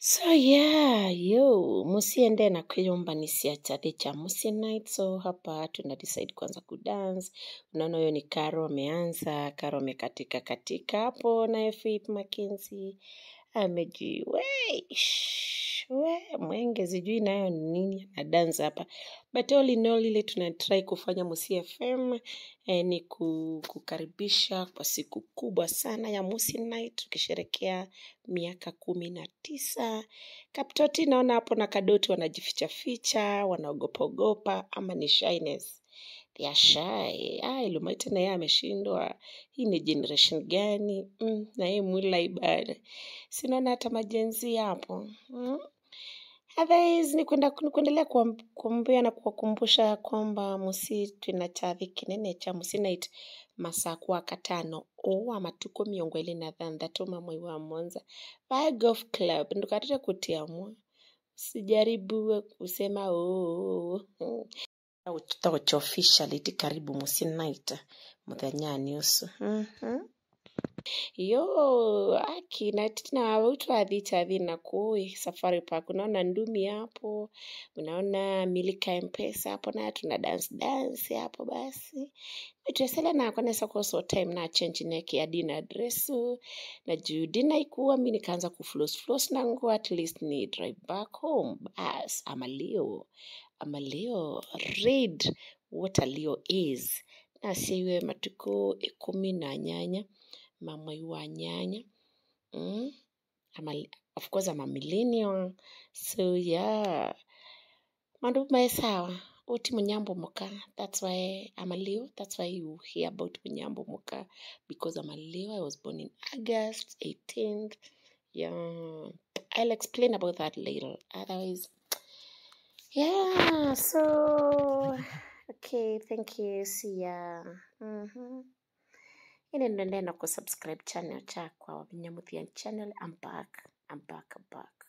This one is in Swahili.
So yeah, yo, musiende na kuyomba nisiachate cha Musi Night. So hapa tuna decide kwanza kudance. Unaona huyo ni Karo ameanza, Karo amekatika katika hapo na Faith Mackenzie amejiwe mwenge sijui nayo ni nini anadansa hapa but all in all ile tunatrai kufanya Musi FM e, eh, ni kukaribisha kwa siku kubwa sana ya Musi Night tukisherekea miaka kumi na tisa. Kaptoti naona hapo na Kadoti wanajifichaficha wanaogopaogopa ama ni shyness biashae ah, Elomate yeye ameshindwa. Hii ni generation gani? Mm, na yeye mwila ibada, sinaona hata majenzi hapo mm. Otherwise ni kwenda kuendelea kuambia na kuwakumbusha kwamba msi na chadhi kinene cha musinait kwa katano owa matuko miongo ile na tu mamwei wa Mwanza by golf club ndukatire kutiamwa sijaribu kusema oo oh, oh, oh tau tshiofishali ti karibu musi night muthanyaani osu mm-hmm. yo na tina utwadhi tadhi na kui safari park unaona ndumi hapo unaona milika mpesa hapo na tuna dance dance hapo basi nesa kwa so time na change neke ya dina dresu na juu dina ikuwa mi nikaanza kuflosflos na nguo at least ni drive back home bas ama leo amaleo red leo is siwe matuko ikumi na nyanya mamwai wa nyanya mm? ama, of course ama millennial so yeah mandu sawa uti munyambo muka that's why ama Leo that's why you hear about munyambo muka because ama Leo I was born in August 18th yeah I'll explain about that later otherwise yeah so okay thank you See ya. Mhm. ini nende na kusubscribe channel chakwa wabinya channel I'm back I'm back I'm back